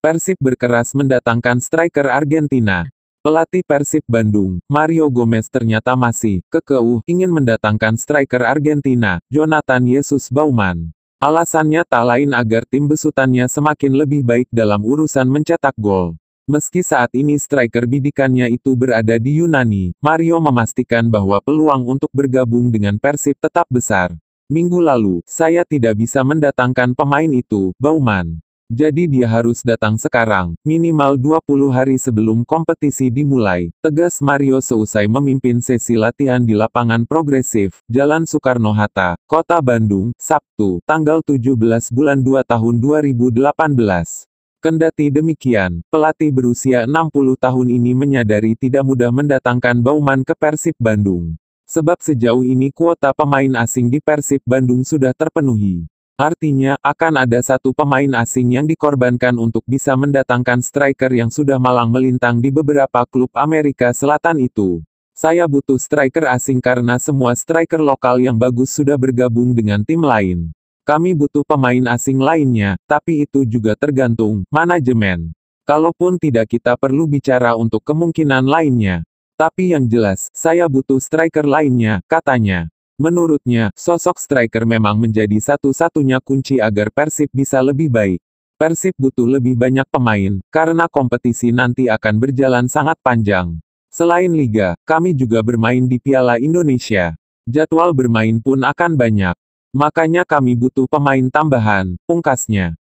Persib berkeras mendatangkan striker Argentina. Pelatih Persib Bandung, Mario Gomez ternyata masih kekeuh ingin mendatangkan striker Argentina, Jonathan Yesus Bauman. Alasannya tak lain agar tim besutannya semakin lebih baik dalam urusan mencetak gol. Meski saat ini striker bidikannya itu berada di Yunani, Mario memastikan bahwa peluang untuk bergabung dengan Persib tetap besar. Minggu lalu, saya tidak bisa mendatangkan pemain itu, Bauman. Jadi dia harus datang sekarang, minimal 20 hari sebelum kompetisi dimulai. Tegas Mario seusai memimpin sesi latihan di lapangan progresif, Jalan Soekarno-Hatta, Kota Bandung, Sabtu, tanggal 17 bulan 2 tahun 2018. Kendati demikian, pelatih berusia 60 tahun ini menyadari tidak mudah mendatangkan Bauman ke Persib Bandung. Sebab sejauh ini kuota pemain asing di Persib Bandung sudah terpenuhi. Artinya, akan ada satu pemain asing yang dikorbankan untuk bisa mendatangkan striker yang sudah malang melintang di beberapa klub Amerika Selatan itu. Saya butuh striker asing karena semua striker lokal yang bagus sudah bergabung dengan tim lain. Kami butuh pemain asing lainnya, tapi itu juga tergantung manajemen. Kalaupun tidak kita perlu bicara untuk kemungkinan lainnya. Tapi yang jelas, saya butuh striker lainnya, katanya. Menurutnya, sosok striker memang menjadi satu-satunya kunci agar Persib bisa lebih baik. Persib butuh lebih banyak pemain, karena kompetisi nanti akan berjalan sangat panjang. Selain Liga, kami juga bermain di Piala Indonesia. Jadwal bermain pun akan banyak. Makanya kami butuh pemain tambahan, pungkasnya.